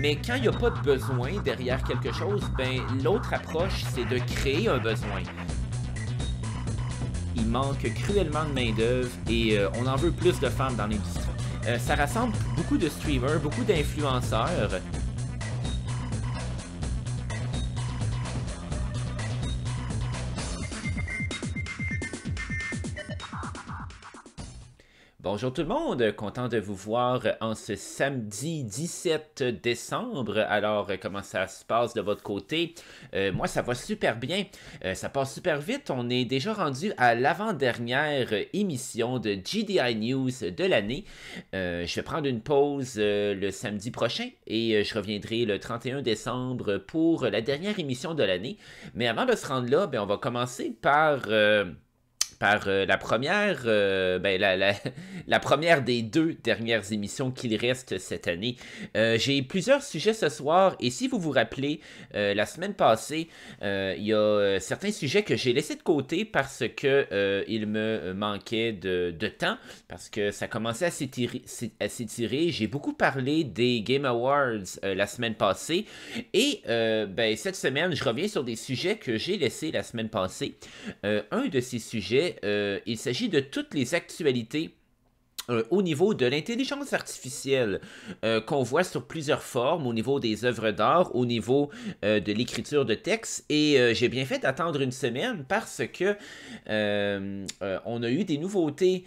Mais quand il n'y a pas de besoin derrière quelque chose, ben l'autre approche, c'est de créer un besoin. Il manque cruellement de main-d'œuvre et euh, on en veut plus de femmes dans l'industrie. Euh, ça rassemble beaucoup de streamers, beaucoup d'influenceurs. Bonjour tout le monde, content de vous voir en ce samedi 17 décembre. Alors, euh, comment ça se passe de votre côté? Euh, moi, ça va super bien. Euh, ça passe super vite. On est déjà rendu à l'avant-dernière émission de GDI News de l'année. je vais prendre une pause le samedi prochain et je reviendrai le 31 décembre pour la dernière émission de l'année. Mais avant de se rendre là, ben on va commencer par par euh, la première, euh, ben, la, première des deux dernières émissions qu'il reste cette année. Euh, j'ai plusieurs sujets ce soir et si vous vous rappelez, la semaine passée, il y a certains sujets que j'ai laissés de côté parce que il me manquait de, temps, parce que ça commençait à s'étirer. J'ai beaucoup parlé des Game Awards la semaine passée et ben, cette semaine, je reviens sur des sujets que j'ai laissés la semaine passée. un de ces sujets euh, il s'agit de toutes les actualités euh, au niveau de l'intelligence artificielle euh, qu'on voit sur plusieurs formes, au niveau des œuvres d'art, au niveau euh, de l'écriture de textes. Et j'ai bien fait d'attendre une semaine parce que on a eu des nouveautés.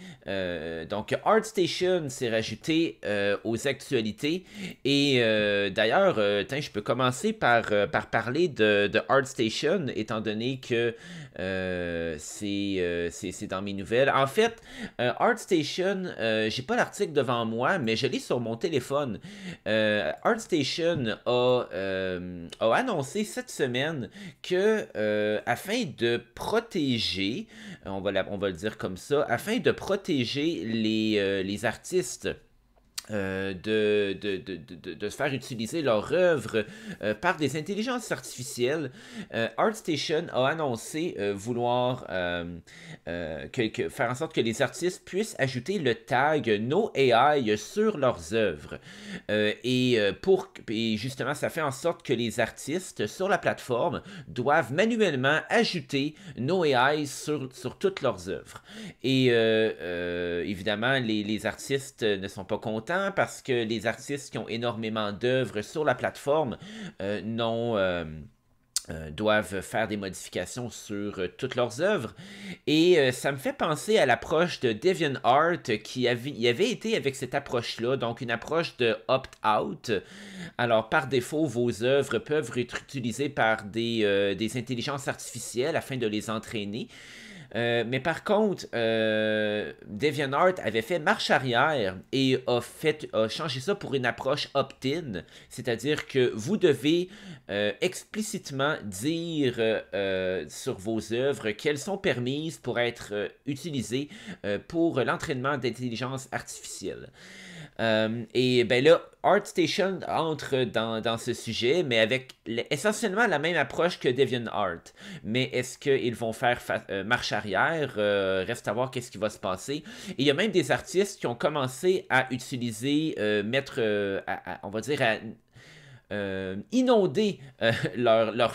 donc ArtStation s'est rajouté aux actualités. Et d'ailleurs, je peux commencer par, par parler de, de, ArtStation, étant donné que c'est dans mes nouvelles. En fait, ArtStation... Euh, j'ai pas l'article devant moi, mais je lis sur mon téléphone. Euh, ArtStation euh, a, annoncé cette semaine que euh, afin de protéger, on va, on va le dire comme ça, afin de protéger les, les artistes euh, de, de, de, se faire utiliser leur œuvre euh, par des intelligences artificielles. Euh, ArtStation a annoncé vouloir faire en sorte que les artistes puissent ajouter le tag No AI sur leurs œuvres. et, pour, justement, ça fait en sorte que les artistes sur la plateforme doivent manuellement ajouter No AI sur, sur toutes leurs œuvres. Et évidemment, les artistes ne sont pas contents parce que les artistes qui ont énormément d'œuvres sur la plateforme euh, euh, euh, doivent faire des modifications sur toutes leurs œuvres. Et ça me fait penser à l'approche de DeviantArt qui avait, y avait été avec cette approche-là, donc une approche de opt-out. Alors, par défaut, vos œuvres peuvent être utilisées par des, des intelligences artificielles afin de les entraîner. Euh, mais par contre, euh, DeviantArt avait fait marche arrière et a, changé ça pour une approche opt-in, c'est-à-dire que vous devez euh, explicitement dire euh, sur vos œuvres qu'elles sont permises pour être utilisées pour l'entraînement d'intelligence artificielle. Euh, et ben là, ArtStation entre dans, dans, ce sujet, mais avec essentiellement la même approche que DeviantArt. Mais est-ce qu'ils vont faire euh, marche arrière euh, Reste à voir qu'est-ce qui va se passer. Et il y a même des artistes qui ont commencé à utiliser, mettre, on va dire, à euh, inonder leurs leur,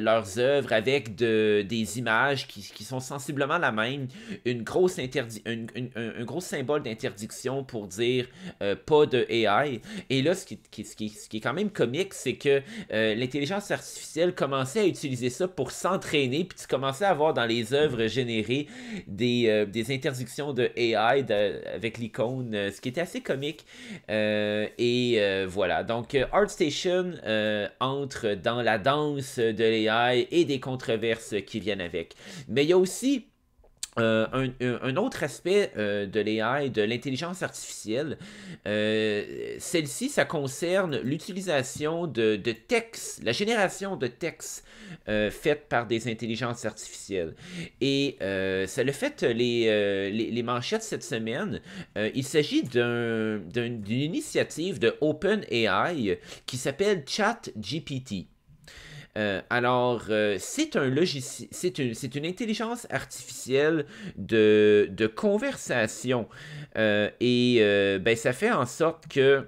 leurs œuvres avec de, des images qui, sont sensiblement la même. Une grosse un, gros symbole d'interdiction pour dire euh, pas de AI. Et là, ce qui, est quand même comique, c'est que euh, l'intelligence artificielle commençait à utiliser ça pour s'entraîner, puis tu commençais à voir dans les œuvres générées des, interdictions de AI avec l'icône, ce qui était assez comique. et voilà, donc ArtStation euh, entre dans la danse de l'AI et des controverses qui viennent avec. Mais il y a aussi euh, euh, un, autre aspect euh, de l'AI, de l'intelligence artificielle, celle-ci, ça concerne l'utilisation de, textes, la génération de textes faits par des intelligences artificielles. Et ça le fait les, manchettes cette semaine. il s'agit d'une initiative de OpenAI qui s'appelle ChatGPT. Euh, alors, euh, c'est un logiciel, c'est une, une, intelligence artificielle de, conversation. Euh, et ben, ça fait en sorte que.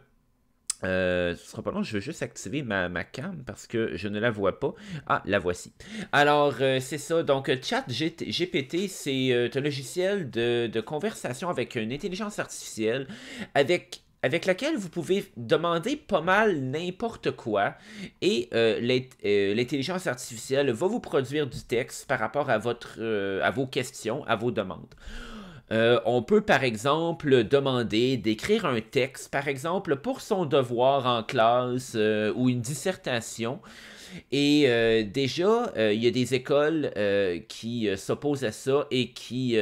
ce sera pas long, je veux juste activer ma, ma, cam parce que je ne la vois pas. Ah, la voici. Alors, c'est ça. Donc, Chat GPT, c'est un logiciel de, conversation avec une intelligence artificielle avec avec laquelle vous pouvez demander pas mal n'importe quoi et euh, euh, l'intelligence artificielle va vous produire du texte par rapport à, votre, euh, à vos questions, à vos demandes. on peut par exemple demander d'écrire un texte, par exemple pour son devoir en classe ou une dissertation. Et déjà, il y a des écoles qui s'opposent à ça et qui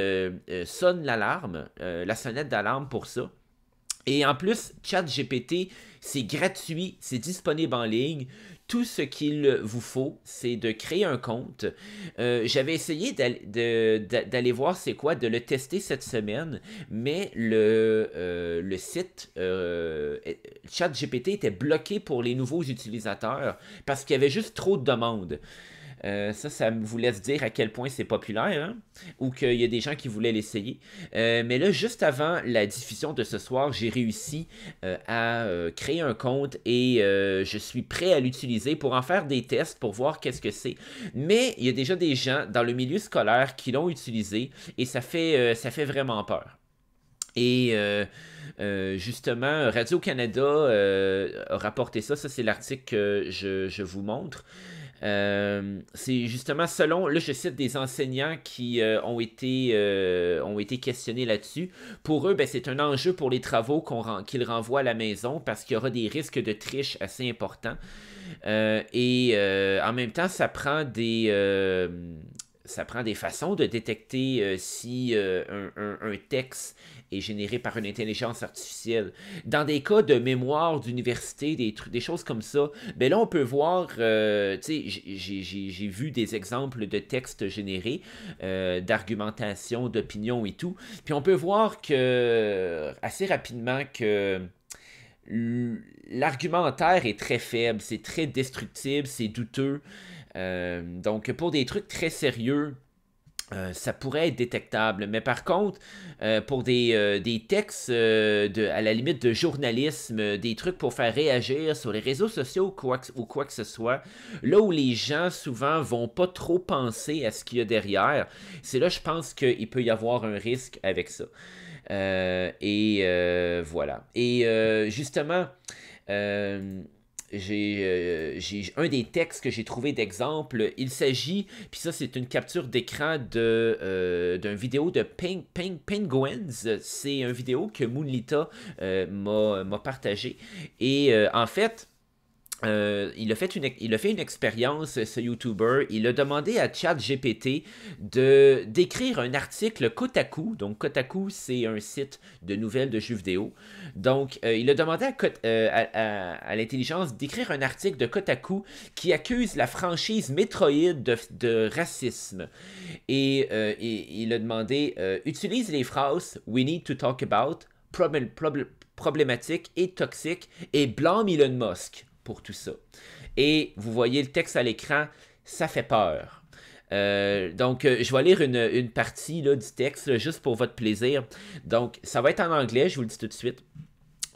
sonnent l'alarme, la sonnette d'alarme pour ça. Et en plus, ChatGPT, c'est gratuit, c'est disponible en ligne. Tout ce qu'il vous faut, c'est de créer un compte. Euh, j'avais essayé d'aller voir c'est quoi, de le tester cette semaine, mais le, euh, site euh, ChatGPT était bloqué pour les nouveaux utilisateurs parce qu'il y avait juste trop de demandes. Euh, ça, ça vous laisse dire à quel point c'est populaire hein, ou qu'il y a des gens qui voulaient l'essayer. Euh, mais là, juste avant la diffusion de ce soir, j'ai réussi euh, à créer un compte et je suis prêt à l'utiliser pour en faire des tests pour voir qu'est-ce que c'est. Mais il y a déjà des gens dans le milieu scolaire qui l'ont utilisé et ça fait, ça fait vraiment peur. Et justement, Radio-Canada a rapporté ça. Ça, c'est l'article que je, vous montre. Euh, c'est justement selon, là je cite des enseignants qui euh, ont, été, euh, ont été questionnés là-dessus. Pour eux, ben, c'est un enjeu pour les travaux qu'ils renvoient à la maison parce qu'il y aura des risques de triche assez importants. et en même temps, ça prend des... ça prend des façons de détecter si un, un, un, texte est généré par une intelligence artificielle. Dans des cas de mémoire d'université, des, des choses comme ça, ben là, on peut voir, euh, tu sais, j'ai vu des exemples de textes générés, euh, d'argumentation, d'opinion et tout. Puis on peut voir que, assez rapidement, que l'argumentaire est très faible, c'est très destructible, c'est douteux. Euh, donc pour des trucs très sérieux, euh, ça pourrait être détectable. Mais par contre, euh, pour des, euh, textes de, à la limite de journalisme, des trucs pour faire réagir sur les réseaux sociaux ou quoi, que, ce soit, là où les gens souvent vont pas trop penser à ce qu'il y a derrière, c'est là je pense qu'il peut y avoir un risque avec ça. et voilà. Et justement, euh, j'ai un des textes que j'ai trouvé d'exemple. Il s'agit, puis ça c'est une capture d'écran de euh, vidéo de Ping, Ping, Penguins. C'est un vidéo que Moonlita euh, m'a partagé. Et euh, en fait, euh, il, a fait une, il a fait une expérience, euh, ce YouTuber. Il a demandé à ChatGPT de d'écrire un article Kotaku. Donc, Kotaku, c'est un site de nouvelles de jeux vidéo. Donc, euh, il a demandé à, l'intelligence d'écrire un article de Kotaku qui accuse la franchise Metroid de, racisme. Et, il a demandé utilise les phrases We need to talk about, problem, problématique et toxique, et « Elon Musk pour tout ça. Et vous voyez le texte à l'écran, ça fait peur. Euh, donc, euh, je vais lire une, partie du texte, juste pour votre plaisir. Donc, ça va être en anglais, je vous le dis tout de suite.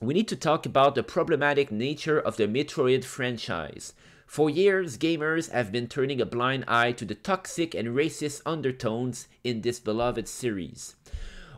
We need to talk about the problematic nature of the Metroid franchise. For years, gamers have been turning a blind eye to the toxic and racist undertones in this beloved series.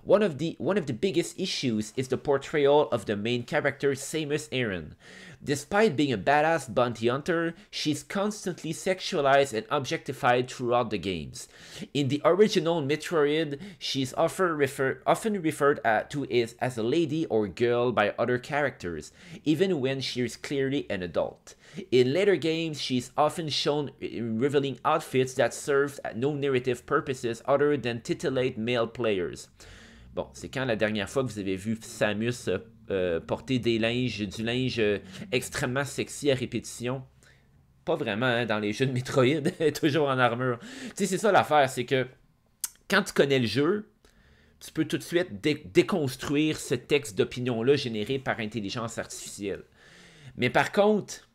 One of the one of the biggest issues is the portrayal of the main character Samus Aran. Despite being a badass bounty hunter, she's constantly sexualized and objectified throughout the games. In the original Metroid, she's often, refer often referred to as, as a lady or girl by other characters, even when she is clearly an adult. In later games, she's often shown eh, revealing outfits that serve no narrative purposes other than titillate male players. Bon, c'est quand la dernière fois que vous avez vu Samus euh, euh, porter des linges, du linge euh, extrêmement sexy à répétition? Pas vraiment hein, dans les jeux de Metroid, toujours en armure. Tu sais, c'est ça l'affaire, c'est que quand tu connais le jeu, tu peux tout de suite déconstruire ce texte d'opinion-là généré par intelligence artificielle. Mais par contre,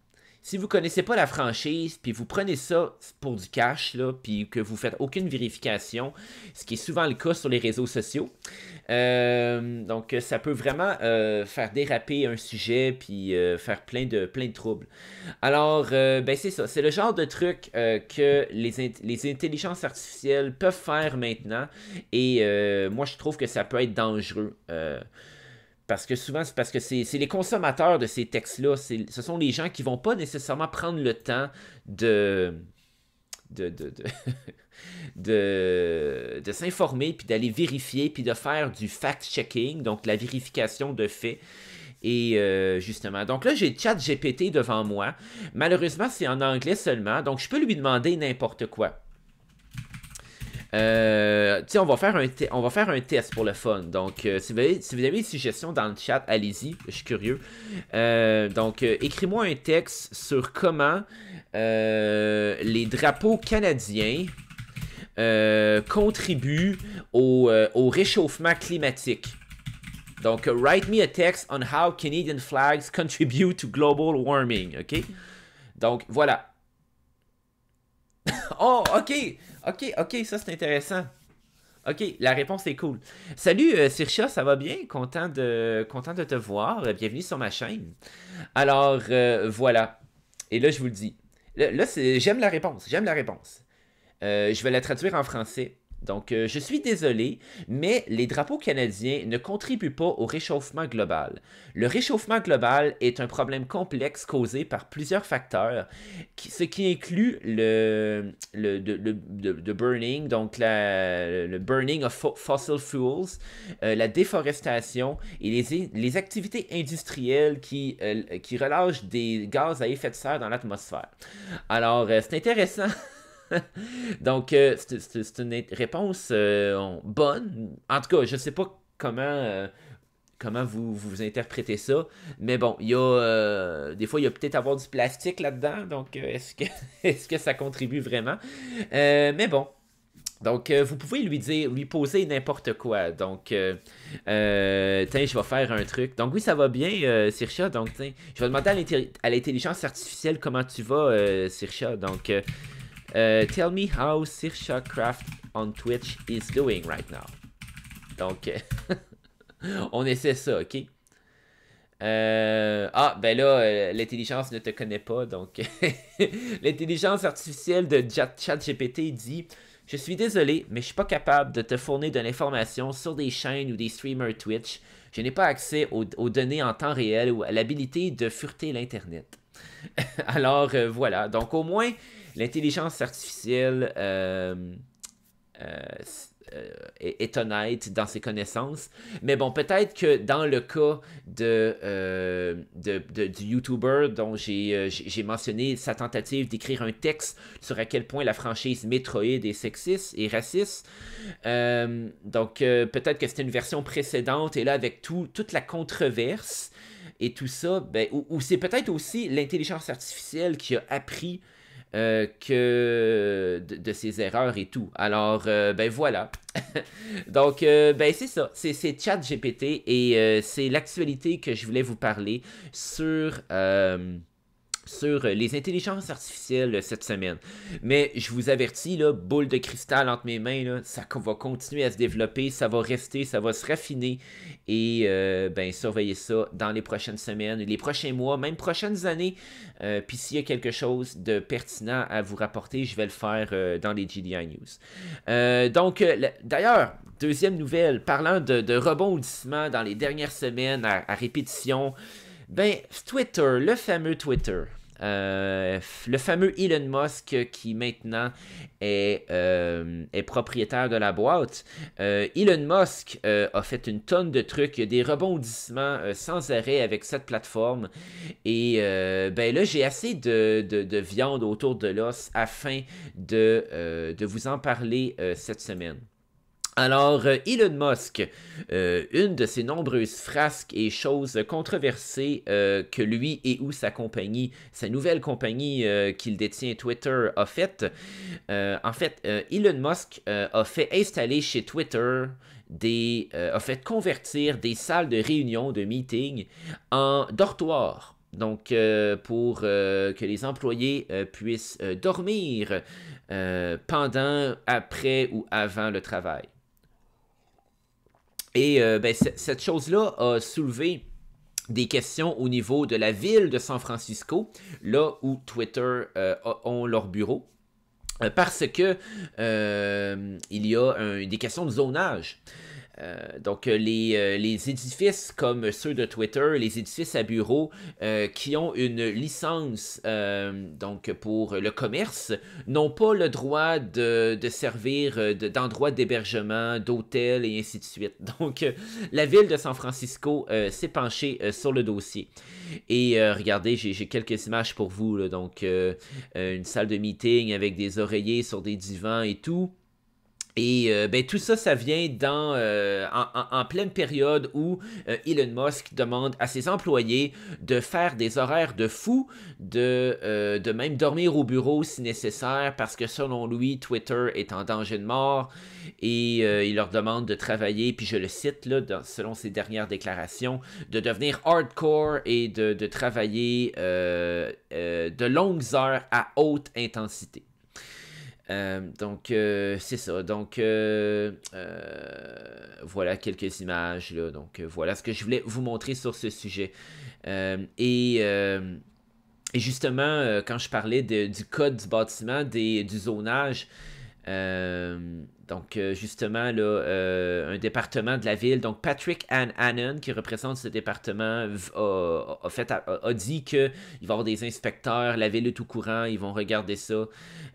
si vous connaissez pas la franchise, puis vous prenez ça pour du cash, là, puis que vous faites aucune vérification, ce qui est souvent le cas sur les réseaux sociaux, euh, donc ça peut vraiment euh, faire déraper un sujet, puis euh, faire plein de, plein de troubles. Alors, ben c'est ça, c'est le genre de truc que les, les intelligences artificielles peuvent faire maintenant, et moi je trouve que ça peut être dangereux. Parce que souvent, c'est parce que c'est les consommateurs de ces textes-là. Ce sont les gens qui ne vont pas nécessairement prendre le temps de. de, s'informer, puis d'aller vérifier, puis de faire du fact-checking, donc la vérification de faits. Et euh, justement, donc là, j'ai chat GPT devant moi. Malheureusement, c'est en anglais seulement, donc je peux lui demander n'importe quoi. Euh, on, va faire un on va faire un test pour le fun. Donc, euh, si, vous avez, des suggestions dans le chat, allez-y, je suis curieux. Euh, donc, euh, écris-moi un texte sur comment les drapeaux canadiens contribuent au, au réchauffement climatique. Donc, write me a text on how Canadian flags contribute to global warming, ok? Donc, voilà. oh, ok! ok, ok, ça c'est intéressant. Ok, la réponse est cool. Salut euh, Sircha, ça va bien? Content de, content de te voir. Euh, bienvenue sur ma chaîne. Alors, euh, voilà. Et là, je vous le dis. Là, j'aime la réponse. J'aime la réponse. je vais la traduire en français. Donc, euh, je suis désolé, mais les drapeaux canadiens ne contribuent pas au réchauffement global. Le réchauffement global est un problème complexe causé par plusieurs facteurs, ce qui inclut le, de, burning, donc le burning of fossil fuels, euh, la déforestation et les, activités industrielles qui, euh, qui relâchent des gaz à effet de serre dans l'atmosphère. Alors, c'est intéressant. Donc, euh, c'est une réponse euh, bonne. En tout cas, je ne sais pas comment, euh, comment vous, vous interprétez ça. Mais bon, il y a des fois, il y a peut-être avoir du plastique là-dedans. Donc, est-ce que, est que ça contribue vraiment? mais bon. Donc, vous pouvez lui dire, lui poser n'importe quoi. Donc, tiens, je vais faire un truc. Donc, oui, ça va bien, Sircha. Donc, tiens, je vais demander à l'intelligence artificielle comment tu vas, Sircha. Donc, euh, tell me how Sirsha on Twitch is doing right now. Donc, euh, on essaie ça, ok? Euh, ah, ben là, l'intelligence ne te connaît pas, donc l'intelligence artificielle de ChatGPT dit Je suis désolé, mais je suis pas capable de te fournir de l'information sur des chaînes ou des streamers Twitch. Je n'ai pas accès aux, données en temps réel ou à l'habilité de fureter l'Internet. Alors voilà, donc au moins, L'intelligence artificielle euh, euh, euh, est, honnête dans ses connaissances. Mais bon, peut-être que dans le cas de, du YouTuber dont j'ai mentionné sa tentative d'écrire un texte sur à quel point la franchise Metroid est sexiste et raciste, donc peut-être que c'était une version précédente et là avec toute la controverse et tout ça, ben, ou c'est peut-être aussi l'intelligence artificielle qui a appris euh, que de, ses erreurs et tout. Alors, euh, ben voilà. Donc, euh, ben c'est ça. C'est ChatGPT et c'est l'actualité que je voulais vous parler sur sur euh, les intelligences artificielles euh, cette semaine. Mais je vous avertis, là, boule de cristal entre mes mains, là, ça va continuer à se développer, ça va rester, ça va se raffiner. Et euh, ben, surveillez ça dans les prochaines semaines, les prochains mois, même prochaines années. Puis s'il y a quelque chose de pertinent à vous rapporter, je vais le faire dans les GDI News. donc, d'ailleurs, deuxième nouvelle, parlant de, rebondissement dans les dernières semaines à répétition. Ben, Twitter, le fameux Twitter. Euh, le fameux Elon Musk euh, qui maintenant euh, est, propriétaire de la boîte. Elon Musk a fait une tonne de trucs, il des rebondissements sans arrêt avec cette plateforme. Et ben là, j'ai assez de, viande autour de l'os afin de vous en parler cette semaine. Alors, euh, Elon Musk, euh, une de ses nombreuses frasques et choses controversées euh, que lui et ou sa compagnie, sa nouvelle compagnie qu'il détient, Twitter, a fait. en fait, Elon Musk a fait installer chez Twitter des, a fait convertir des salles de réunion, de meeting, en dortoirs donc, pour que les employés puissent dormir pendant, après ou avant le travail. Et euh, ben, cette chose-là a soulevé des questions au niveau de la ville de San Francisco, là où Twitter euh, ont leur bureau. Euh, parce que il y a des questions de zonage. Euh, donc euh, euh, les, édifices comme ceux de Twitter, les édifices à bureaux qui ont une licence donc pour le commerce n'ont pas le droit de, servir d'endroits d'hébergement, d'hôtel, et ainsi de suite. Donc la ville de San Francisco s'est penchée sur le dossier. Et regardez, j'ai quelques images pour vous. donc une salle de meeting avec des oreillers sur des divans et tout. Et euh, ben, tout ça, ça vient dans, euh, en, pleine période où euh, Elon Musk demande à ses employés de faire des horaires de fou, de, de même dormir au bureau si nécessaire, parce que selon lui, Twitter est en danger de mort. Et il leur demande de travailler, puis je le cite, là, selon ses dernières déclarations, de devenir hardcore et de travailler de longues heures à haute intensité. Euh, donc, euh, c'est ça. Donc, euh, voilà quelques images. Là. Donc, voilà ce que je voulais vous montrer sur ce sujet. Et, justement, quand je parlais du code du bâtiment, des, du zonage, donc, euh, justement, là, euh, un département de la ville. Donc, Patrick Ann Annan, qui représente ce département, a, dit qu'il va y avoir des inspecteurs, la ville est au courant, ils vont regarder ça.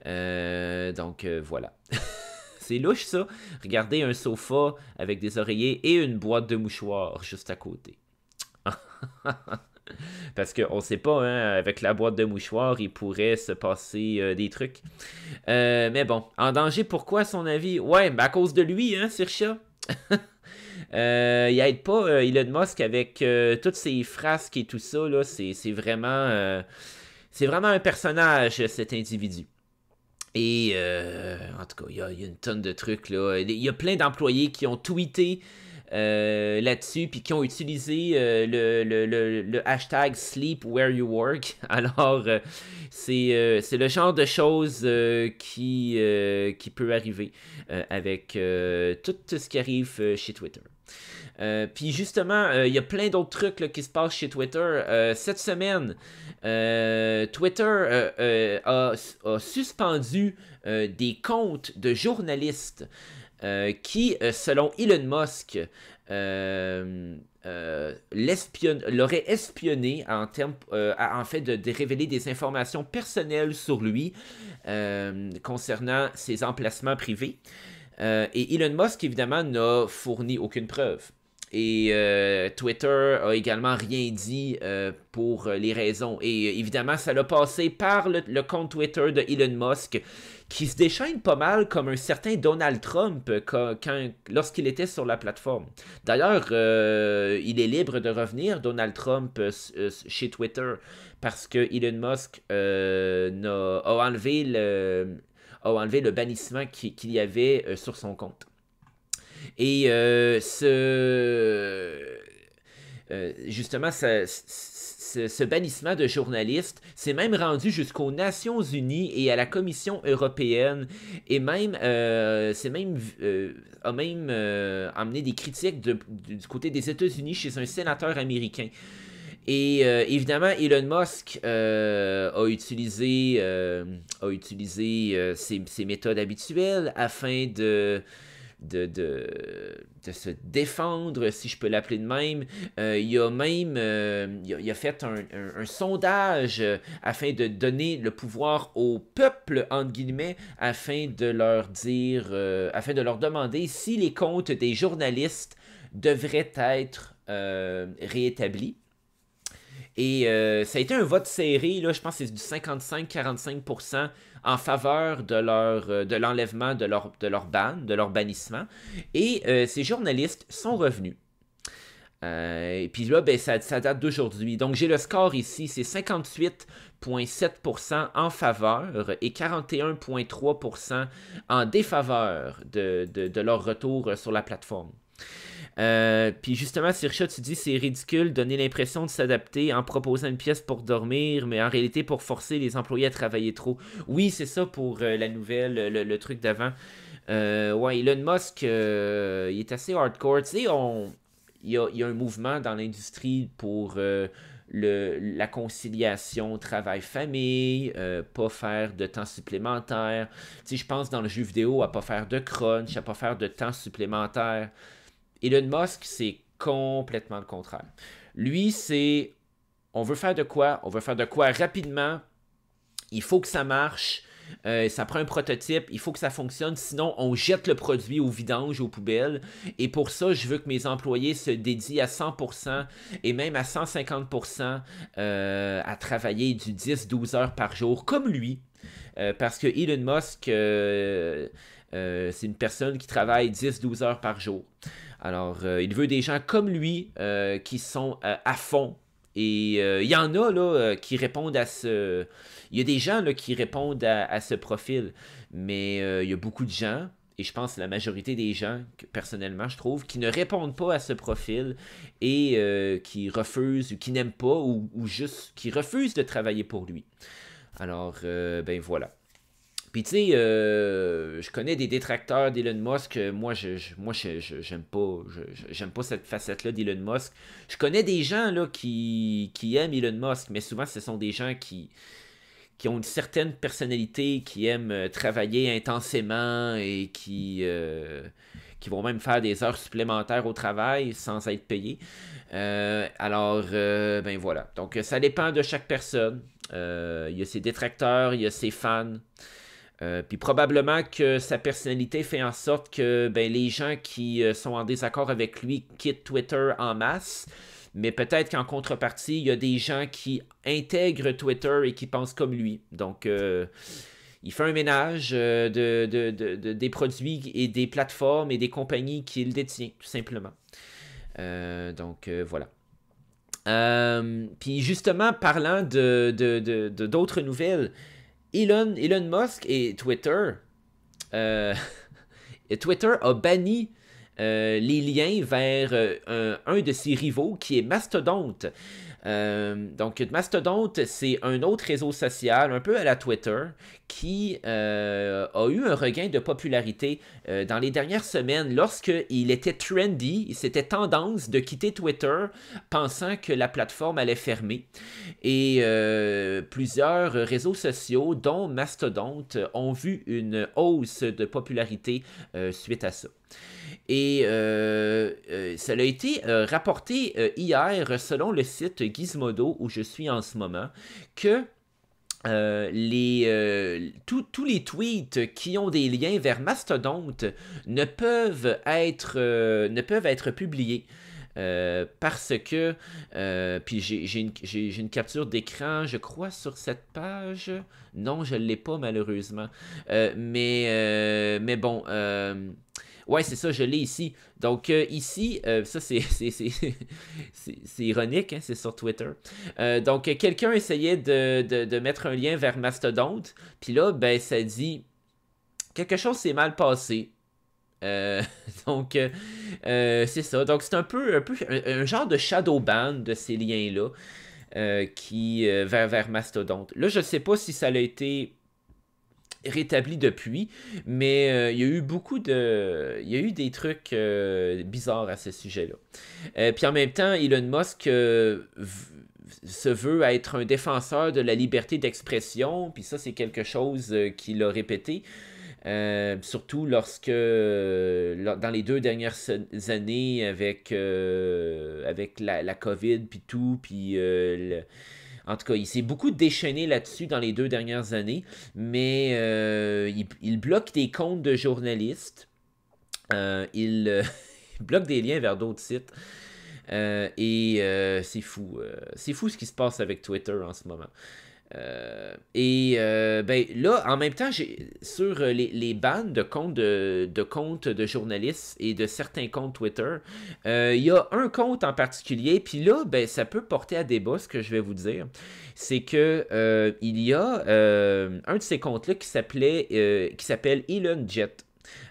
Euh, donc, voilà. C'est louche, ça. Regardez un sofa avec des oreillers et une boîte de mouchoirs juste à côté. Parce qu'on ne sait pas, hein, avec la boîte de mouchoirs, il pourrait se passer euh, des trucs. Euh, mais bon, en danger, pourquoi son avis Ouais, à cause de lui, hein, Sircha Euh, il aide pas euh, Elon Musk avec toutes ses frasques et tout ça. Là, c'est, vraiment, c'est vraiment un personnage, cet individu. Et en tout cas, il y, a une tonne de trucs. Là. Il y a plein d'employés qui ont tweeté euh, là-dessus, puis qui ont utilisé euh, le, le, le, hashtag Sleep Where You Work. Alors, euh, c'est le genre de choses qui, qui peut arriver avec tout ce qui arrive chez Twitter. puis justement, il y a plein d'autres trucs qui se passent chez Twitter. cette semaine, Twitter a, suspendu des comptes de journalistes. Euh, qui, euh, selon Elon Musk, euh, l'aurait espionné en termes, en fait, de, révéler des informations personnelles sur lui concernant ses emplacements privés. et Elon Musk, évidemment, n'a fourni aucune preuve. Et Twitter a également rien dit pour les raisons. Et évidemment, ça l'a passé par le, le, compte Twitter de Elon Musk, qui se déchaîne pas mal comme un certain Donald Trump euh, quand, lorsqu'il était sur la plateforme. D'ailleurs, euh, il est libre de revenir, Donald Trump, euh, chez Twitter, parce que Elon Musk a, enlevé le, a le bannissement qu'il y avait sur son compte. Et ce... justement, ça ce, bannissement de journalistes s'est même rendu jusqu'aux Nations Unies et à la Commission européenne et même euh, c'est même euh, a même amené euh, des critiques du côté des États-Unis chez un sénateur américain. Et évidemment, Elon Musk a utilisé, a utilisé ses, méthodes habituelles afin de de, de, se défendre, si je peux l'appeler de même. Euh, euh, il a même il, fait un, sondage euh, afin de donner le pouvoir au peuple, entre guillemets, afin de leur dire, afin de leur demander si les comptes des journalistes devraient être réétablis. Et euh, ça a été un vote serré, là, je pense que c'est du 55-45% en faveur de leur euh, de l'enlèvement de leur, de leur ban, de leur bannissement. Et euh, ces journalistes sont revenus. et puis là, ben, ça, date d'aujourd'hui. Donc j'ai le score ici, c'est 58,7% en faveur et 41,3% en défaveur de leur retour sur la plateforme. Euh, puis justement, Sirchat, tu dis c'est ridicule, donner l'impression de s'adapter en proposant une pièce pour dormir, mais en réalité pour forcer les employés à travailler trop. Oui, c'est ça pour euh, la nouvelle, le, truc d'avant. Euh, ouais, Elon Musk, euh, il est assez hardcore. Tu sais, on... il, y a, un mouvement dans l'industrie pour le, la conciliation travail-famille, pas faire de temps supplémentaire. Tu sais, je pense dans le jeu vidéo à pas faire de crunch, à pas faire de temps supplémentaire. Elon Musk, c'est complètement le contraire. Lui, c'est on veut faire de quoi On veut faire de quoi rapidement. Il faut que ça marche. Euh, ça prend un prototype, il faut que ça fonctionne, sinon on jette le produit au vidange, aux poubelles. Et pour ça, je veux que mes employés se dédient à 100% et même à 150% euh, à travailler du 10-12 heures par jour, comme lui. Euh, parce que Elon Musk, c'est une personne qui travaille 10-12 heures par jour. Alors, euh, il veut des gens comme lui euh, qui sont euh, à fond. Et il y en a là, qui répondent à ce. Il y a des gens là, qui répondent à, ce profil. Mais il y a beaucoup de gens, et je pense la majorité des gens, personnellement, je trouve, qui ne répondent pas à ce profil et qui refusent ou qui n'aiment pas ou, juste qui refusent de travailler pour lui. Alors, ben voilà. Puis tu sais, euh, je connais des détracteurs d'Elon Musk. Moi, je, moi, j'aime pas, j'aime pas cette facette-là d'Elon Musk. Je connais des gens là qui, qui aiment Elon Musk, mais souvent ce sont des gens qui qui ont une certaine personnalité, qui aiment euh, travailler intensément et qui euh, qui vont même faire des heures supplémentaires au travail sans être payés. alors, ben voilà. Donc, ça dépend de chaque personne. Il y a ses détracteurs, il y a ses fans. Euh, puis probablement que sa personnalité fait en sorte que ben, les gens qui euh, sont en désaccord avec lui quittent Twitter en masse. Mais peut-être qu'en contrepartie, il y a des gens qui intègrent Twitter et qui pensent comme lui. Donc, euh, il fait un ménage de, des produits et des plateformes et des compagnies qu'il détient, tout simplement. donc, voilà. Puis justement, parlant de d'autres nouvelles, Elon, Musk et Twitter, ont euh, Twitter a banni euh, les liens vers euh, un, de ses rivaux qui est Mastodonte. Euh, donc, Mastodonte, c'est un autre réseau social, un peu à la Twitter, qui euh, a eu un regain de popularité euh, dans les dernières semaines lorsque il était trendy, c'était tendance de quitter Twitter pensant que la plateforme allait fermer. Et plusieurs réseaux sociaux, dont Mastodonte, ont vu une hausse de popularité suite à ça. Et euh, euh, ça a été euh, rapporté euh, hier, selon le site Gizmodo, où je suis en ce moment, que les, tous les tweets qui ont des liens vers Mastodonte ne peuvent être, ne peuvent être publiés. parce que, puis j'ai une, capture d'écran, je crois, sur cette page. Non, je ne l'ai pas malheureusement. mais, mais bon, Ouais, c'est ça, je l'ai ici. Donc euh, ici, euh, ça c'est ironique, hein, c'est sur Twitter. Euh, donc quelqu'un essayait de, mettre un lien vers Mastodonte, puis là, ben ça dit quelque chose s'est mal passé. donc c'est ça. Donc c'est un peu, un, peu un, genre de shadow ban de ces liens là qui vers, vers Mastodonte. Là, je ne sais pas si ça l'a été rétabli depuis, mais euh, il y a eu beaucoup de... Il y a eu des trucs euh, bizarres à ce sujet-là. Euh, puis en même temps, Elon Musk se veut être un défenseur de la liberté d'expression, puis ça, c'est quelque chose qu'il a répété. surtout lorsque, dans les deux dernières années, avec, avec la, la COVID, puis tout, puis en tout cas, il s'est beaucoup déchaîné là-dessus dans les deux dernières années, mais euh, il, bloque des comptes de journalistes, euh, euh, il, bloque des liens vers d'autres sites. et c'est fou. c'est fou ce qui se passe avec Twitter en ce moment. Euh, et euh, ben, là, en même temps, sur euh, les, les bannes de comptes de, comptes de journalistes et de certains comptes Twitter, il y a un compte en particulier, puis là, ben, ça peut porter à débat ce que je vais vous dire. C'est que il y a un de ces comptes-là qui s'appelait qui s'appelle Elon Jet.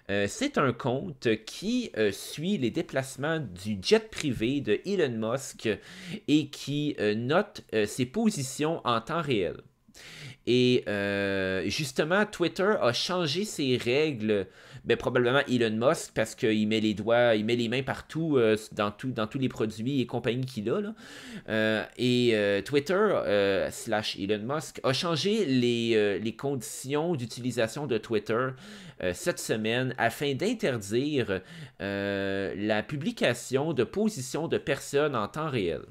Euh, c'est un compte qui euh, suit les déplacements du jet privé de Elon Musk et qui euh, note ses positions en temps réel. Et justement, Twitter a changé ses règles ben, probablement Elon Musk, parce qu'il met les doigts, il met les mains partout euh, dans, tous les produits et compagnies qu'il a. Euh, et euh, Twitter, slash Elon Musk, a changé les conditions d'utilisation de Twitter cette semaine afin d'interdire la publication de positions de personnes en temps réel.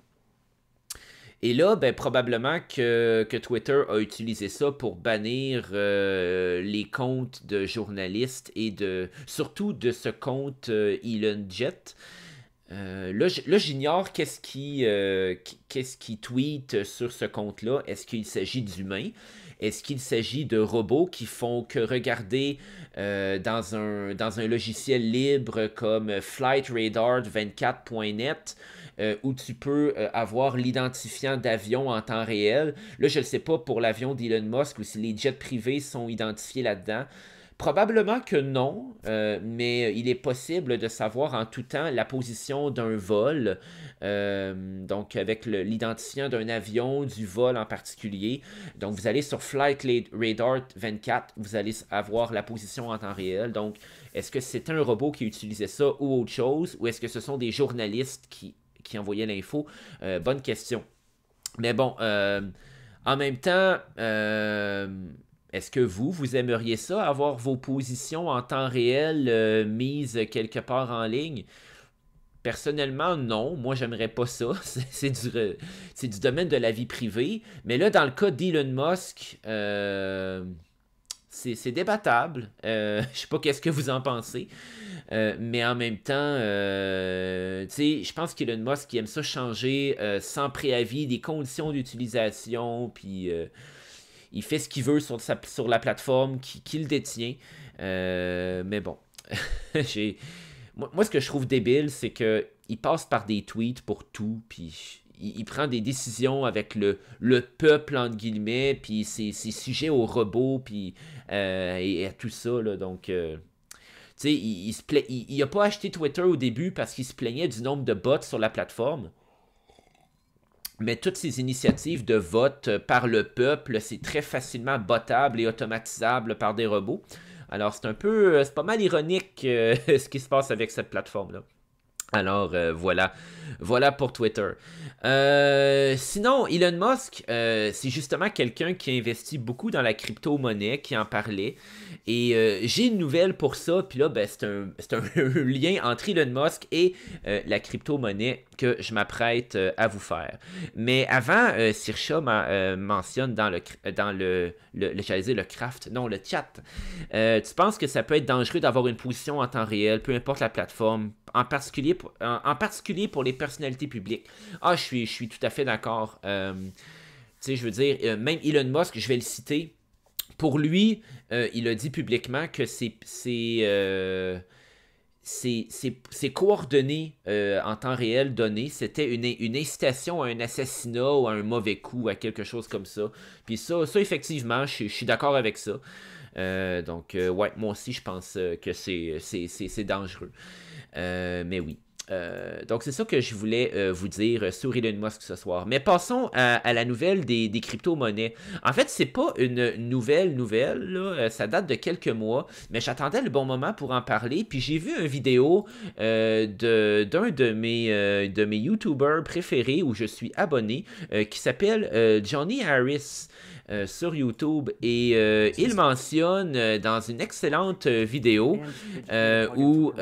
Et là, ben, probablement que, Twitter a utilisé ça pour bannir euh, les comptes de journalistes et de surtout de ce compte ElonJet. Euh, Elon Jet. Euh, là, j'ignore qu'est-ce qui, quest qui tweet sur ce compte-là. Est-ce qu'il s'agit d'humains? Est-ce qu'il s'agit de robots qui font que regarder dans, un, logiciel libre comme flightradar 24.net euh, où tu peux euh, avoir l'identifiant d'avion en temps réel. Là, je ne sais pas pour l'avion d'Elon Musk ou si les jets privés sont identifiés là-dedans. Probablement que non, euh, mais il est possible de savoir en tout temps la position d'un vol, donc avec l'identifiant d'un avion, du vol en particulier. Donc vous allez sur Flight Radar 24, vous allez avoir la position en temps réel. Donc est-ce que c'est un robot qui utilisait ça ou autre chose, ou est-ce que ce sont des journalistes qui qui envoyait l'info. Euh, bonne question. Mais bon, euh, en même temps, euh, est-ce que vous, vous aimeriez ça, avoir vos positions en temps réel mises quelque part en ligne? Personnellement, non. Moi, j'aimerais pas ça. C'est du, du, domaine de la vie privée. Mais là, dans le cas d'Elon Musk, c'est débattable. Euh, je sais pas qu'est-ce que vous en pensez. Euh, mais en même temps, euh, je pense qu'il a une Musk qui aime ça changer euh, sans préavis des conditions d'utilisation. Puis il fait ce qu'il veut sur, sur la plateforme qu'il détient. mais bon, Moi, ce que je trouve débile, c'est que il passe par des tweets pour tout. Puis il, prend des décisions avec le, le peuple, entre guillemets, puis c'est sujet aux robots, puis euh, et, à tout ça, donc... Euh, tu il, n'a pas acheté Twitter au début parce qu'il se plaignait du nombre de bots sur la plateforme. Mais toutes ces initiatives de vote euh, par le peuple, c'est très facilement botable et automatisable par des robots. Alors c'est un peu, c'est pas mal ironique ce qui se passe avec cette plateforme-là. Alors euh, voilà, voilà pour Twitter. Euh, sinon, Elon Musk, euh, c'est justement quelqu'un qui investit beaucoup dans la crypto-monnaie, qui en parlait. Et j'ai une nouvelle pour ça. Puis là, ben, c'est un, un lien entre Elon Musk et la crypto-monnaie que je m'apprête euh, à vous faire. Mais avant, euh, Sircha euh, mentionne dans le dans le, le, le, le craft, non, le chat. tu penses que ça peut être dangereux d'avoir une position en temps réel, peu importe la plateforme, en particulier pour, en, particulier pour les personnalités publiques. Ah, je suis, je suis tout à fait d'accord. tu sais, je veux dire, même Elon Musk, je vais le citer. Pour lui, il a dit publiquement que c'est c'est coordonné coordonnées euh, en temps réel donné c'était une, une, incitation à un assassinat ou à un mauvais coup, à quelque chose comme ça. Puis ça, ça effectivement, je, suis d'accord avec ça. Euh, donc, euh, ouais, moi aussi, je pense que c'est dangereux. mais oui. Euh, donc, c'est ça que je voulais euh, vous dire souriez de que ce soir. Mais passons à, la nouvelle des, crypto-monnaies. En fait, c'est pas une nouvelle nouvelle, euh, ça date de quelques mois, mais j'attendais le bon moment pour en parler. Puis j'ai vu une vidéo d'un de, mes, de mes YouTubers préférés où je suis abonné qui s'appelle Johnny Harris. sur YouTube et il mentionne dans une excellente vidéo où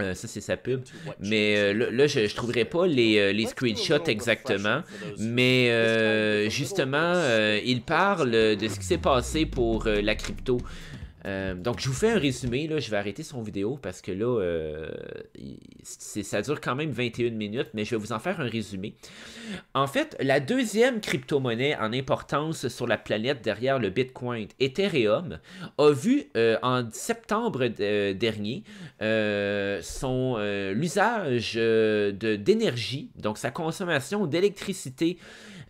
euh, ça, c'est sa pub. Mais euh, là, je ne trouverai pas les, euh, les, screenshots exactement. Mais justement, il parle de ce qui s'est passé pour la crypto. Euh, donc, je vous fais un résumé. Là. Je vais arrêter son vidéo parce que là, euh, ça dure quand même 21 minutes, mais je vais vous en faire un résumé. En fait, la deuxième crypto-monnaie en importance sur la planète derrière le Bitcoin, Ethereum, a vu euh, en septembre dernier son l'usage d'énergie, donc sa consommation d'électricité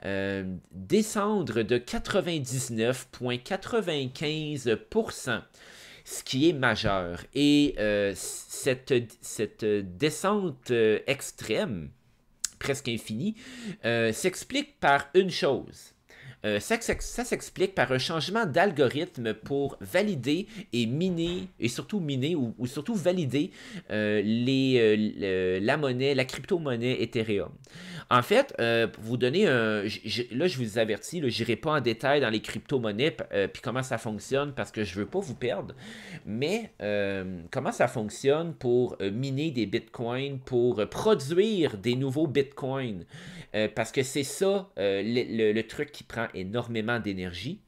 euh, descendre de 99,95%, ce qui est majeur. Et euh, cette, descente euh, extrême, presque infinie, s'explique par une chose euh, ça, s'explique par un changement d'algorithme pour valider et miner, et surtout miner ou, surtout valider euh, euh, la monnaie, la crypto-monnaie Ethereum. En fait, pour vous donner un. Là, je vous avertis, je n'irai pas en détail dans les crypto-monnaies puis comment ça fonctionne parce que je ne veux pas vous perdre. Mais comment ça fonctionne pour miner des bitcoins, pour produire des nouveaux bitcoins? parce que c'est ça le truc qui prend énormément d'énergie.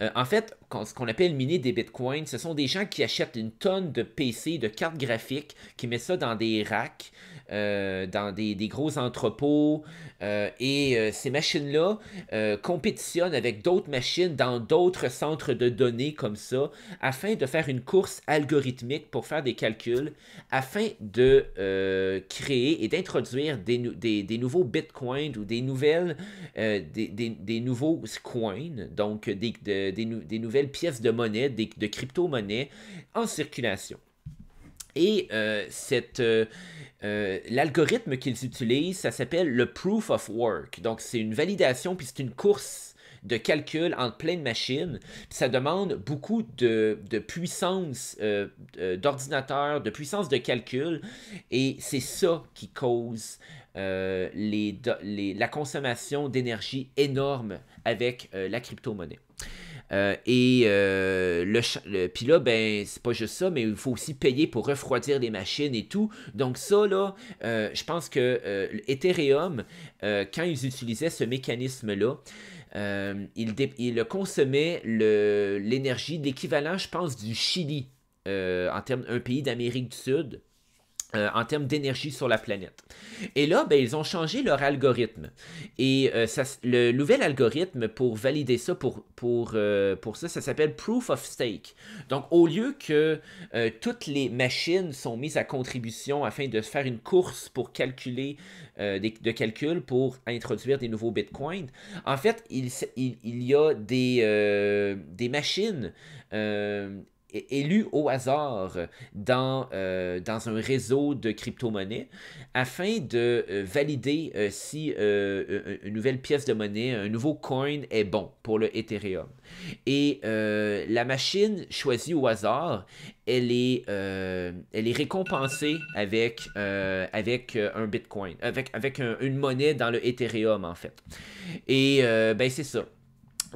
Euh, en fait, ce qu'on appelle miner des bitcoins, ce sont des gens qui achètent une tonne de PC, de cartes graphiques, qui mettent ça dans des racks, euh, dans des, gros entrepôts. Euh, et euh, ces machines-là compétitionnent avec d'autres machines dans d'autres centres de données comme ça, afin de faire une course algorithmique pour faire des calculs, afin de créer et d'introduire des, nouveaux bitcoins ou des nouvelles, des, nouveaux coins, donc des, nouvelles pièces de monnaie, des, de crypto monnaie en circulation. Et euh, euh, euh, l'algorithme qu'ils utilisent, ça s'appelle le proof of work. Donc c'est une validation, puis c'est une course de calcul en pleine machine. ça demande beaucoup de, puissance d'ordinateur, de puissance de calcul. Et c'est ça qui cause la consommation d'énergie énorme avec la crypto-monnaie. Euh, et euh, le, puis là, ben, c'est pas juste ça, mais il faut aussi payer pour refroidir les machines et tout. Donc ça, là, euh, je pense que Ethereum, quand ils utilisaient ce mécanisme-là, ils il consommaient l'énergie, l'équivalent, je pense, du Chili, en termes d'un pays d'Amérique du Sud. Euh, en termes d'énergie sur la planète. Et là, ben, ils ont changé leur algorithme. Et euh, le nouvel algorithme pour valider ça, pour, pour, euh, pour ça, ça s'appelle Proof of Stake. Donc, au lieu que toutes les machines sont mises à contribution afin de faire une course pour calculer des, de calcul pour introduire des nouveaux bitcoins, en fait, il, il, y a des, des machines élu au hasard dans, euh, dans un réseau de crypto-monnaies afin de euh, valider euh, si une nouvelle pièce de monnaie, un nouveau coin est bon pour le Ethereum. Et la machine choisie au hasard, elle est, elle est récompensée avec, avec un Bitcoin, avec, avec une monnaie dans le Ethereum en fait. Et ben c'est ça.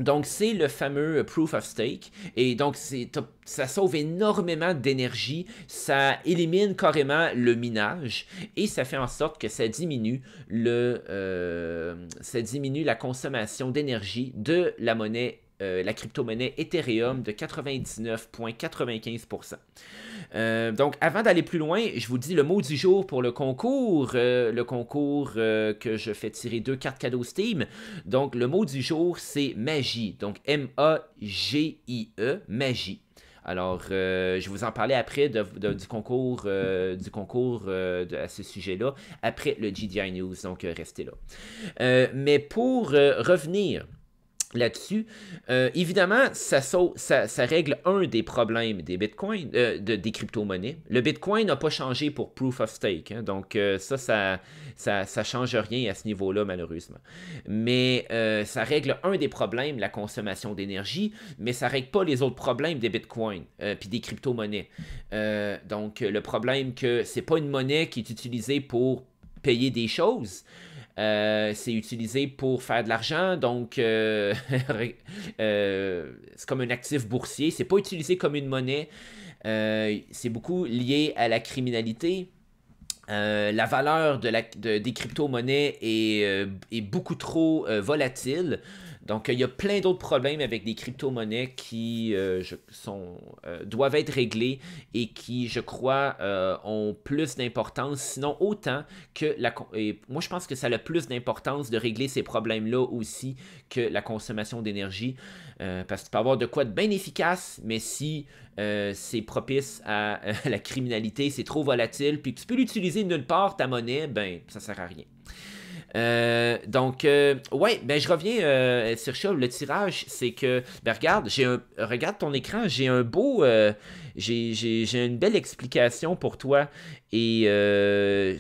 Donc, c'est le fameux proof of stake. Et donc, ça sauve énormément d'énergie. Ça élimine carrément le minage. Et ça fait en sorte que ça diminue, le, euh, ça diminue la consommation d'énergie de la monnaie euh, la crypto-monnaie Ethereum de 99,95%. Euh, donc, avant d'aller plus loin, je vous dis le mot du jour pour le concours. Euh, le concours que je fais tirer deux cartes cadeaux Steam. Donc, le mot du jour, c'est magie. Donc, M-A-G-I-E, magie. Alors, je vous en parlais après du concours, du concours à ce sujet-là, après le GDI News, donc restez là. mais pour revenir là-dessus. Euh, évidemment, ça, règle un des problèmes des bitcoins, euh, de, des crypto-monnaies. Le bitcoin n'a pas changé pour proof of stake, hein. donc euh, ça, ça, ça, change rien à ce niveau-là, malheureusement. Mais ça règle un des problèmes, la consommation d'énergie, mais ça règle pas les autres problèmes des bitcoins, puis des crypto-monnaies. donc le problème que c'est pas une monnaie qui est utilisée pour payer des choses, euh, c'est utilisé pour faire de l'argent, donc euh, euh, c'est comme un actif boursier. C'est pas utilisé comme une monnaie. c'est beaucoup lié à la criminalité. la valeur de des crypto-monnaies est, beaucoup trop volatile. Donc, il y a plein d'autres problèmes avec des crypto-monnaies qui euh, sont, euh, doivent être réglés et qui, je crois, euh, ont plus d'importance, sinon autant que la... moi, je pense que ça a plus d'importance de régler ces problèmes-là aussi que la consommation d'énergie, parce que tu peux avoir de quoi de bien efficace, mais si c'est propice à la criminalité, c'est trop volatile, puis que tu peux l'utiliser nulle part, ta monnaie, ben, ça sert à rien. Euh, donc, euh, ouais, ben je reviens euh, sur Le tirage, c'est que, ben regarde, j'ai un, regarde ton écran, j'ai un beau, j'ai une belle explication pour toi. Et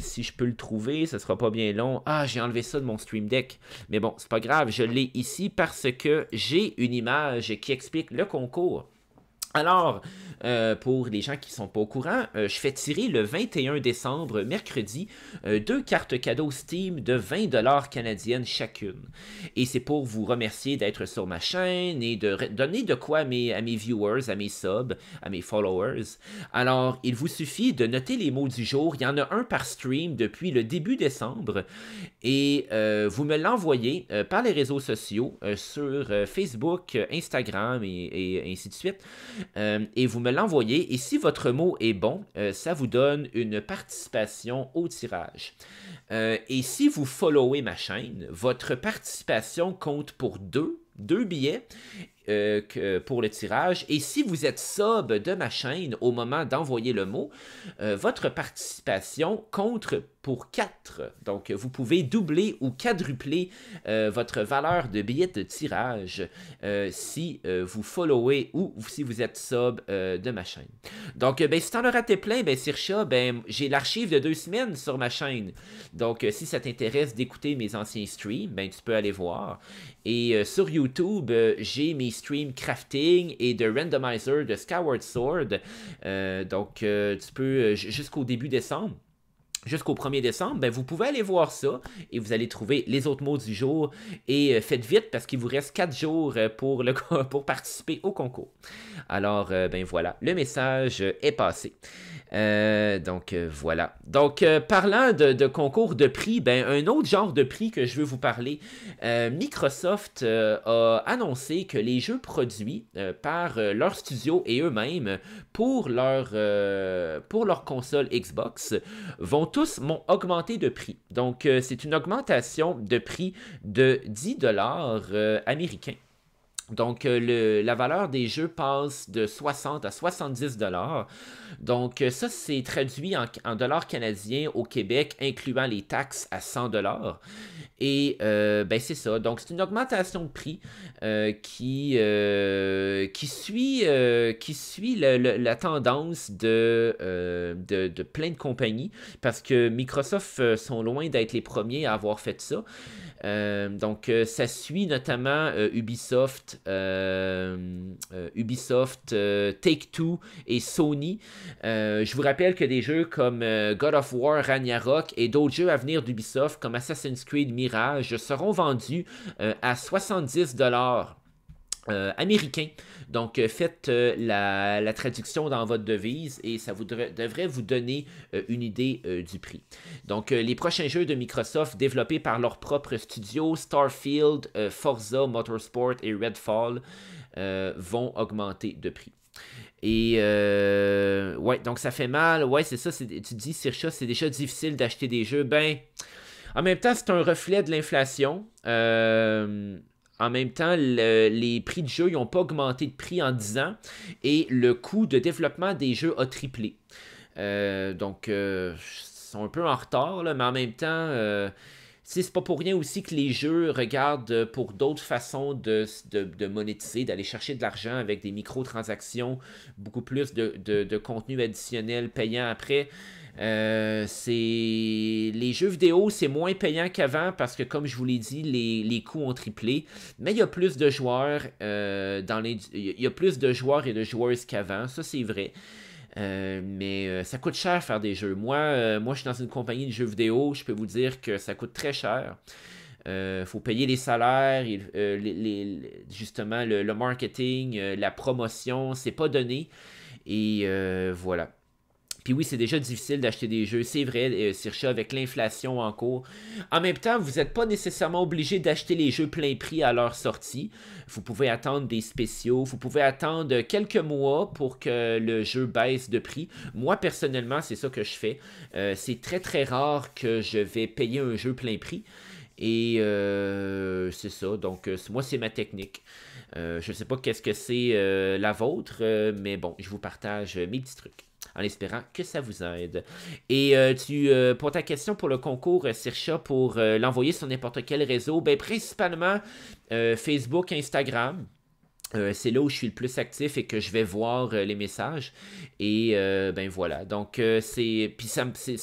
si je peux le trouver, ça sera pas bien long. Ah, j'ai enlevé ça de mon Stream Deck. Mais bon, c'est pas grave, je l'ai ici parce que j'ai une image qui explique le concours. Alors, euh, pour les gens qui ne sont pas au courant, euh, je fais tirer le 21 décembre, mercredi, euh, deux cartes cadeaux Steam de 20$ canadiennes chacune. Et c'est pour vous remercier d'être sur ma chaîne et de donner de quoi à mes, viewers, à mes subs, à mes followers. Alors, il vous suffit de noter les mots du jour. Il y en a un par stream depuis le début décembre. Et vous me l'envoyez par les réseaux sociaux, sur Facebook, Instagram et ainsi de suite. Euh, et vous me l'envoyez. Et si votre mot est bon, euh, ça vous donne une participation au tirage. Euh, et si vous followez ma chaîne, votre participation compte pour deux deux billets euh, pour le tirage. Et si vous êtes sub de ma chaîne au moment d'envoyer le mot, euh, votre participation compte pour 4. Donc, vous pouvez doubler ou quadrupler euh, votre valeur de billet de tirage si vous followez ou si vous êtes sub de ma chaîne. Donc, ben, si t'en as raté plein, ben, Sircha, ben, j'ai l'archive de deux semaines sur ma chaîne. Donc, si ça t'intéresse d'écouter mes anciens streams, ben, tu peux aller voir. Et sur YouTube, j'ai mes stream crafting et de randomizer de Skyward Sword. Euh, donc, euh, tu peux euh, jusqu'au début décembre jusqu'au 1er décembre, ben vous pouvez aller voir ça et vous allez trouver les autres mots du jour. Et faites vite parce qu'il vous reste 4 jours pour, le, pour participer au concours. Alors, ben voilà, le message est passé. Euh, donc euh, voilà. Donc euh, parlant de, concours de prix, ben un autre genre de prix que je veux vous parler. Microsoft a annoncé que les jeux produits par leur studio et eux-mêmes pour leur pour leur console Xbox vont tous augmenter de prix. Donc c'est une augmentation de prix de 10 dollars américains. Donc, euh, la valeur des jeux passe de 60 à 70 dollars. Donc, euh, ça, c'est traduit en, dollars canadiens au Québec, incluant les taxes à 100 dollars. Et, euh, ben, c'est ça. Donc, c'est une augmentation de prix qui, suit, la tendance de, de, plein de compagnies, parce que Microsoft sont loin d'être les premiers à avoir fait ça. donc, ça suit notamment Ubisoft, euh, euh, Ubisoft, euh, Take-Two et Sony. je vous rappelle que des jeux comme God of War, Ragnarok et d'autres jeux à venir d'Ubisoft comme Assassin's Creed Mirage seront vendus à 70$ Américains. Euh, américain. Donc, euh, faites euh, la, traduction dans votre devise et ça vous devrait vous donner une idée du prix. Donc, les prochains jeux de Microsoft développés par leur propre studio, Starfield, Forza Motorsport et Redfall, vont augmenter de prix. Et ouais, donc ça fait mal. Ouais, c'est ça. Tu te dis, Sircha, c'est déjà difficile d'acheter des jeux. Ben, en même temps, c'est un reflet de l'inflation. Euh en même temps, les prix de jeu n'ont pas augmenté de prix en 10 ans et le coût de développement des jeux a triplé. Euh, donc, euh, ils sont un peu en retard, mais en même temps, euh, c'est pas pour rien aussi que les jeux regardent pour d'autres façons de, de, de monétiser, d'aller chercher de l'argent avec des microtransactions, beaucoup plus de, de, contenu additionnel payant après. Euh, les jeux vidéo, c'est moins payant qu'avant parce que, comme je vous l'ai dit, les, coûts ont triplé. Mais il y a plus de joueurs euh, dans les... Il y a plus de joueurs et de joueuses qu'avant, ça c'est vrai. Euh, mais ça coûte cher faire des jeux. Moi, moi, je suis dans une compagnie de jeux vidéo, je peux vous dire que ça coûte très cher. Il faut payer les salaires, les, justement le, le marketing, la promotion, c'est pas donné. Et voilà. Puis oui, c'est déjà difficile d'acheter des jeux, c'est vrai, euh, avec l'inflation en cours. En même temps, vous n'êtes pas nécessairement obligé d'acheter les jeux plein prix à leur sortie. Vous pouvez attendre des spéciaux, vous pouvez attendre quelques mois pour que le jeu baisse de prix. Moi, personnellement, c'est ça que je fais. Euh, c'est très très rare que je vais payer un jeu plein prix. Et euh, c'est ça. Donc, euh, moi, c'est ma technique. je ne sais pas qu'est-ce que c'est la vôtre, mais bon, je vous partage mes petits trucs en espérant que ça vous aide. Et euh, tu, euh, pour ta question pour le concours, euh, Sircha, pour l'envoyer sur n'importe quel réseau, ben, principalement Facebook, Instagram. c'est là où je suis le plus actif et que je vais voir les messages. Et ben voilà. Donc, c'est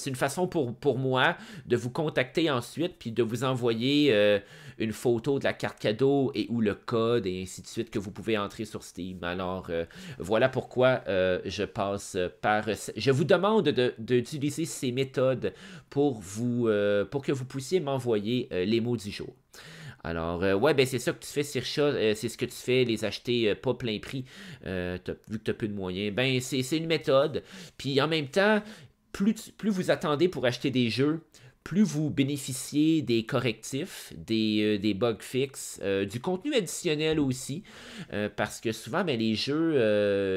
une façon pour, pour moi de vous contacter ensuite, puis de vous envoyer une photo de la carte cadeau et ou le code et ainsi de suite que vous pouvez entrer sur Steam. Alors euh, voilà pourquoi euh, je passe par... Je vous demande d'utiliser de, ces méthodes pour, vous, euh, pour que vous puissiez m'envoyer les mots du jour. Alors, ouais, ben c'est ça que tu fais, Sircha, c'est ce que tu fais, les acheter pas plein prix, vu que tu as peu de moyens. Ben, c'est une méthode. Puis en même temps, plus, plus vous attendez pour acheter des jeux, plus vous bénéficiez des correctifs, des, euh, bugs bug fixes, euh, du contenu additionnel aussi, euh, parce que souvent, ben, les jeux,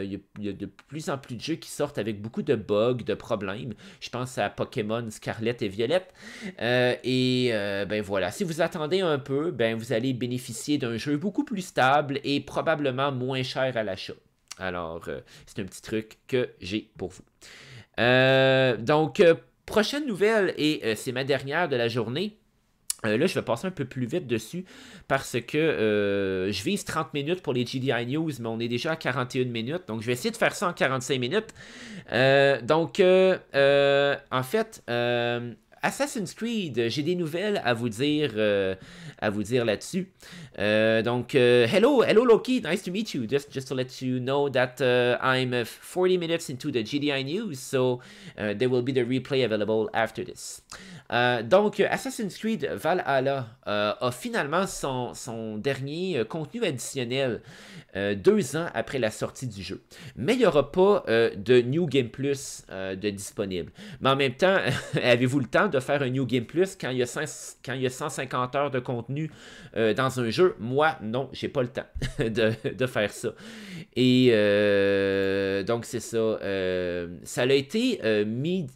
il y, a de plus en plus de jeux qui sortent avec beaucoup de bugs, de problèmes. Je pense à Pokémon Scarlet et Violette. et ben voilà, si vous attendez un peu, ben vous allez bénéficier d'un jeu beaucoup plus stable et probablement moins cher à l'achat. Alors, c'est un petit truc que j'ai pour vous. donc, Prochaine nouvelle, et euh, c'est ma dernière de la journée. Euh, là, je vais passer un peu plus vite dessus parce que euh, je vise 30 minutes pour les GDI News, mais on est déjà à 41 minutes. Donc, je vais essayer de faire ça en 45 minutes. donc, en fait, Assassin's Creed, j'ai des nouvelles à vous dire, euh, à vous dire là-dessus. Euh, donc, euh, hello, hello Loki, nice to meet you. Just, just to let you know that uh, I'm 40 uh, minutes into the GDI news, so uh, there will be the replay available after this. donc, Assassin's Creed Valhalla a finalement son, son dernier contenu additionnel deux ans après la sortie du jeu. Mais il n'y aura pas de New Game Plus de disponible. Mais en même temps, avez-vous le temps de faire un New Game Plus quand il y a, quand il y 150 heures de contenu euh, dans un jeu. Moi, non, j'ai pas le temps de, faire ça. Et euh, donc, c'est ça. Euh, ça a été mis,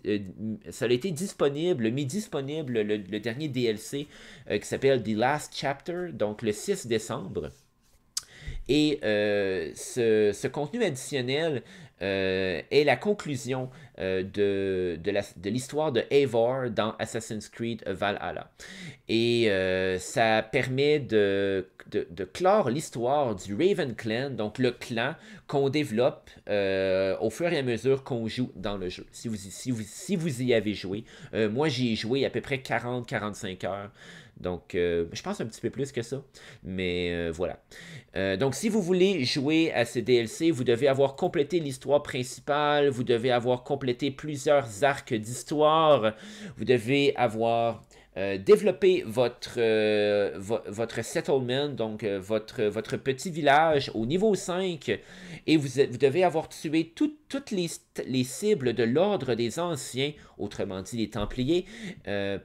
ça disponible, mis disponible le, dernier DLC qui s'appelle The Last Chapter, donc le 6 décembre. Et ce, contenu additionnel est euh, la conclusion euh, de, de l'histoire de, Eivor dans Assassin's Creed Valhalla. Et euh, ça permet de, clore l'histoire du Raven Clan, donc le clan qu'on développe au fur et à mesure qu'on joue dans le jeu. Si vous, si vous, si vous y avez joué, moi j'y ai joué à peu près 40-45 heures. Donc, euh, je pense un petit peu plus que ça. Mais euh, voilà. Euh, donc, si vous voulez jouer à ces DLC, vous devez avoir complété l'histoire principale, vous devez avoir complété plusieurs arcs d'histoire, vous devez avoir développé votre, votre settlement, donc votre, votre petit village au niveau 5, et vous, devez avoir tué toutes les, cibles de l'ordre des anciens, autrement dit les Templiers,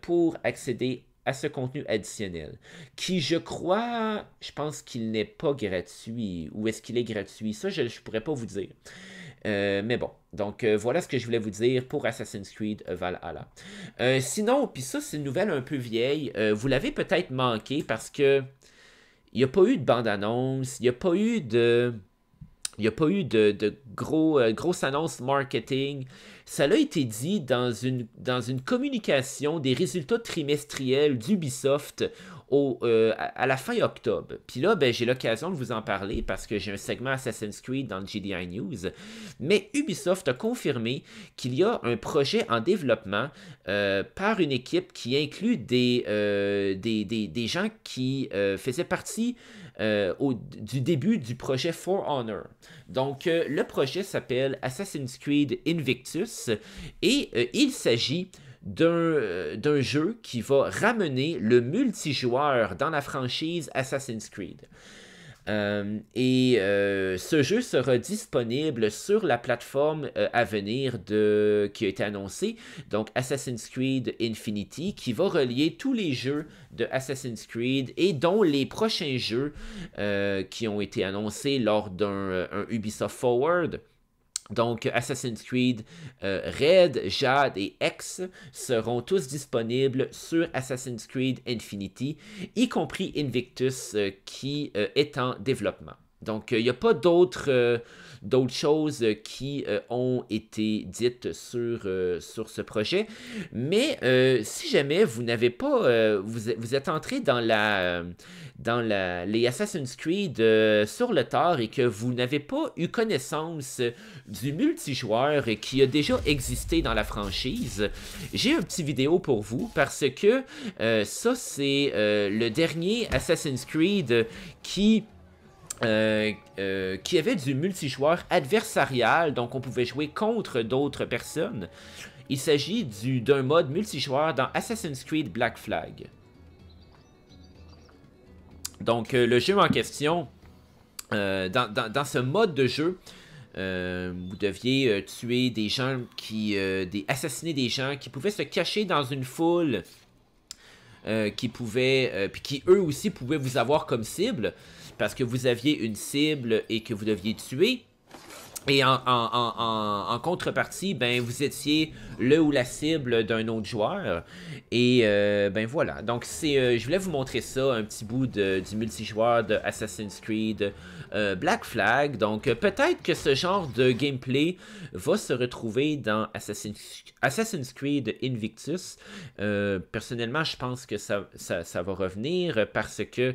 pour accéder à à ce contenu additionnel, qui je crois, je pense qu'il n'est pas gratuit, ou est-ce qu'il est gratuit, ça je ne pourrais pas vous dire. Euh, mais bon, donc euh, voilà ce que je voulais vous dire pour Assassin's Creed Valhalla. Euh, sinon, puis ça c'est une nouvelle un peu vieille, vous l'avez peut-être manqué parce que il n'y a pas eu de bande-annonce, il n'y a pas eu de... Il n'y a pas eu de, gros, grosse annonce marketing. Ça a été dit dans une, dans une communication des résultats trimestriels d'Ubisoft au, euh, à, la fin octobre. Puis là, ben, j'ai l'occasion de vous en parler parce que j'ai un segment Assassin's Creed dans le GDI News. Mais Ubisoft a confirmé qu'il y a un projet en développement euh, par une équipe qui inclut des, euh, des, gens qui faisaient partie du début du projet For Honor. Donc, le projet s'appelle Assassin's Creed Invictus. Et euh, il s'agit euh, d'un jeu qui va ramener le multijoueur dans la franchise Assassin's Creed. Euh, et ce jeu sera disponible sur la plateforme à venir qui a été annoncée, donc Assassin's Creed Infinity, qui va relier tous les jeux de Assassin's Creed et dont les prochains jeux qui ont été annoncés lors d'un Ubisoft Forward donc, Assassin's Creed euh, Red, Jade et X seront tous disponibles sur Assassin's Creed Infinity, y compris Invictus euh, qui euh, est en développement. Donc, euh, il n'y a pas d'autres euh, d'autres choses euh, qui ont été dites sur, sur ce projet. Mais si jamais vous n'avez pas, vous, êtes entré dans, la, dans les Assassin's Creed sur le tard et que vous n'avez pas eu connaissance du multijoueur qui a déjà existé dans la franchise, j'ai un petit vidéo pour vous parce que ça, c'est le dernier Assassin's Creed qui euh, euh, qui avait du multijoueur adversarial, donc on pouvait jouer contre d'autres personnes. Il s'agit d'un mode multijoueur dans Assassin's Creed Black Flag. Donc euh, le jeu en question, dans, dans, dans, ce mode de jeu, vous deviez tuer des gens qui, des, assassiner des gens qui pouvaient se cacher dans une foule, qui pouvaient, puis qui eux aussi pouvaient vous avoir comme cible parce que vous aviez une cible et que vous deviez tuer, et en, contrepartie, ben vous étiez le ou la cible d'un autre joueur. Et euh, ben voilà. Donc c'est, euh, je voulais vous montrer ça, un petit bout du multijoueur de Assassin's Creed euh, Black Flag. Donc peut-être que ce genre de gameplay va se retrouver dans Assassin's, Creed Invictus. personnellement, je pense que ça, ça va revenir parce que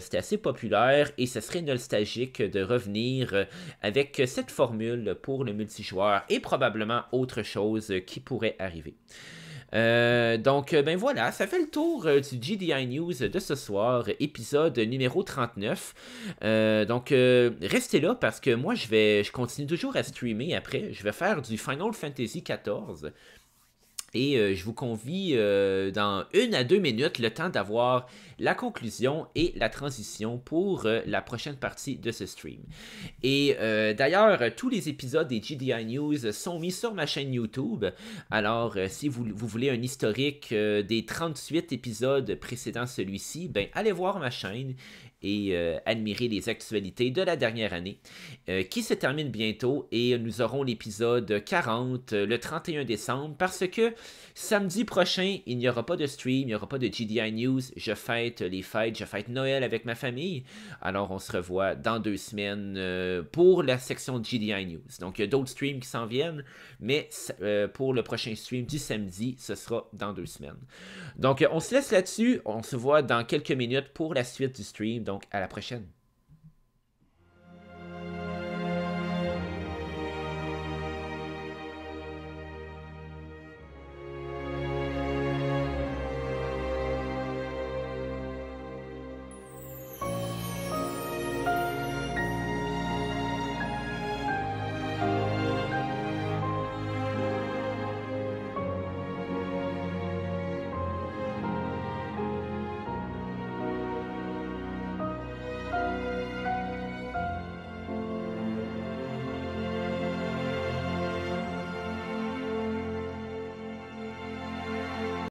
c'était assez populaire et ce serait nostalgique de revenir avec cette forme formule pour le multijoueur et probablement autre chose qui pourrait arriver. Euh, donc, euh, ben voilà, ça fait le tour euh, du GDI News de ce soir, épisode numéro 39. donc, restez là parce que moi, je vais, je continue toujours à streamer après. Je vais faire du Final Fantasy XIV. Et euh, je vous convie euh, dans une à deux minutes le temps d'avoir la conclusion et la transition pour euh, la prochaine partie de ce stream. Et d'ailleurs, tous les épisodes des GDI News sont mis sur ma chaîne YouTube. Alors, si vous, vous, voulez un historique des 38 épisodes précédant celui-ci, ben allez voir ma chaîne et euh, admirer les actualités de la dernière année, euh, qui se termine bientôt et nous aurons l'épisode 40 euh, le 31 décembre parce que samedi prochain, il n'y aura pas de stream, il n'y aura pas de GDI News, je fête les fêtes, je fête Noël avec ma famille, alors on se revoit dans deux semaines pour la section GDI News. Donc il y a d'autres streams qui s'en viennent, mais pour le prochain stream du samedi, ce sera dans deux semaines. Donc on se laisse là-dessus, on se voit dans quelques minutes pour la suite du stream. Donc, donc, à la prochaine.